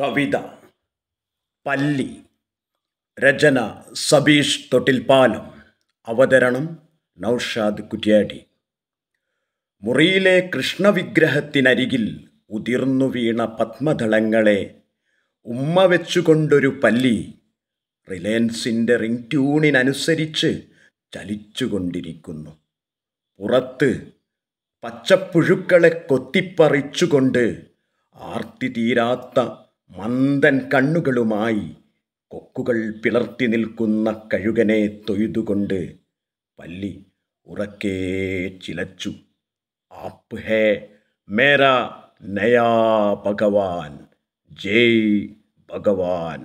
കവിത പല്ലി രചന സബീഷ് പാലം അവതരണം നൌഷാദ് കുറ്റ്യാടി മുറിയിലെ കൃഷ്ണവിഗ്രഹത്തിനരികിൽ ഉതിർന്നു വീണ പത്മദളങ്ങളെ ഉമ്മ വെച്ചുകൊണ്ടൊരു പല്ലി റിലയൻസിൻ്റെ റിംഗ് ട്യൂണിനനുസരിച്ച് ചലിച്ചുകൊണ്ടിരിക്കുന്നു പുറത്ത് പച്ചപ്പുഴുക്കളെ കൊത്തിപ്പറിച്ചുകൊണ്ട് ആർത്തി തീരാത്ത മന്ദൻ കണ്ണുകളുമായി കൊക്കുകൾ പിളർത്തി നിൽക്കുന്ന കഴുകനെ തൊയ്തുകൊണ്ട് പല്ലി ഉറക്കേ ചിലച്ചു ആപ്പ് ഹേ മേരാ നയാ ഭഗവാൻ ജയ് ഭഗവാൻ